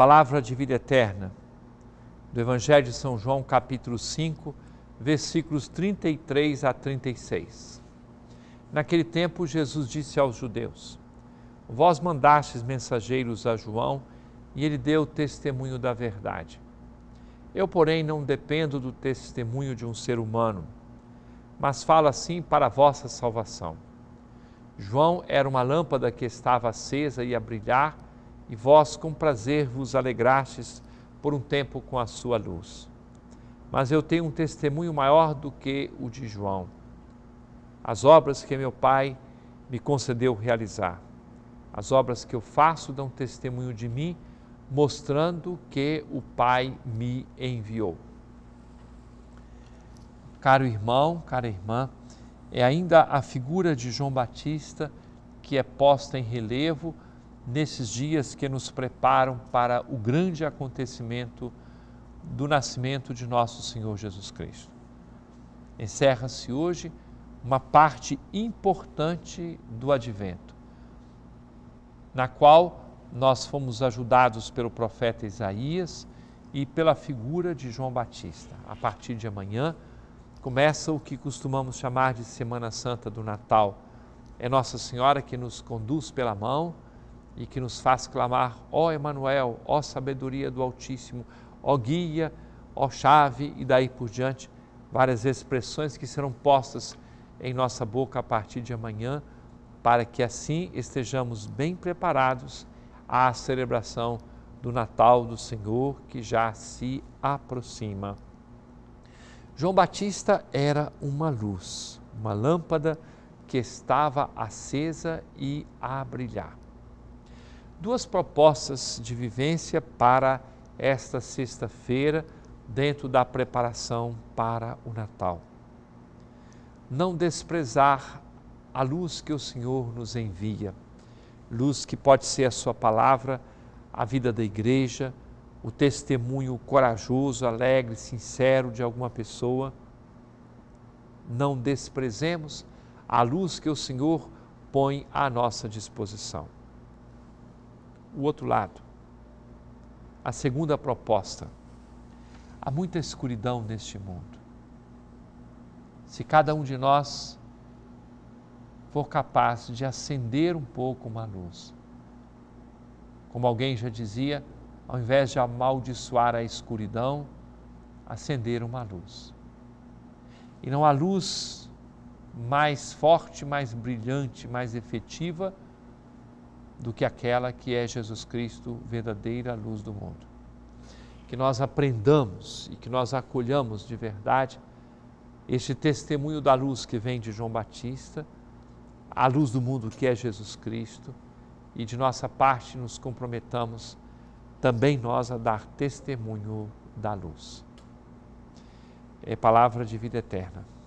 palavra de vida eterna, do Evangelho de São João, capítulo 5, versículos 33 a 36. Naquele tempo, Jesus disse aos judeus: Vós mandastes mensageiros a João, e ele deu testemunho da verdade. Eu, porém, não dependo do testemunho de um ser humano, mas falo assim para a vossa salvação. João era uma lâmpada que estava acesa e a brilhar e vós com prazer vos alegrastes por um tempo com a sua luz. Mas eu tenho um testemunho maior do que o de João. As obras que meu Pai me concedeu realizar. As obras que eu faço dão testemunho de mim, mostrando que o Pai me enviou. Caro irmão, cara irmã, é ainda a figura de João Batista que é posta em relevo nesses dias que nos preparam para o grande acontecimento do nascimento de nosso Senhor Jesus Cristo. Encerra-se hoje uma parte importante do advento, na qual nós fomos ajudados pelo profeta Isaías e pela figura de João Batista. A partir de amanhã começa o que costumamos chamar de Semana Santa do Natal. É Nossa Senhora que nos conduz pela mão e que nos faz clamar: Ó Emanuel, ó sabedoria do Altíssimo, ó guia, ó chave e daí por diante, várias expressões que serão postas em nossa boca a partir de amanhã, para que assim estejamos bem preparados à celebração do Natal do Senhor que já se aproxima. João Batista era uma luz, uma lâmpada que estava acesa e a brilhar duas propostas de vivência para esta sexta-feira, dentro da preparação para o Natal. Não desprezar a luz que o Senhor nos envia, luz que pode ser a Sua palavra, a vida da igreja, o testemunho corajoso, alegre, sincero de alguma pessoa. Não desprezemos a luz que o Senhor põe à nossa disposição o outro lado. A segunda proposta. Há muita escuridão neste mundo. Se cada um de nós for capaz de acender um pouco uma luz, como alguém já dizia, ao invés de amaldiçoar a escuridão, acender uma luz. E não há luz mais forte, mais brilhante, mais efetiva do que aquela que é Jesus Cristo, verdadeira luz do mundo. Que nós aprendamos e que nós acolhamos de verdade este testemunho da luz que vem de João Batista, a luz do mundo que é Jesus Cristo, e de nossa parte nos comprometamos também nós a dar testemunho da luz. É palavra de vida eterna.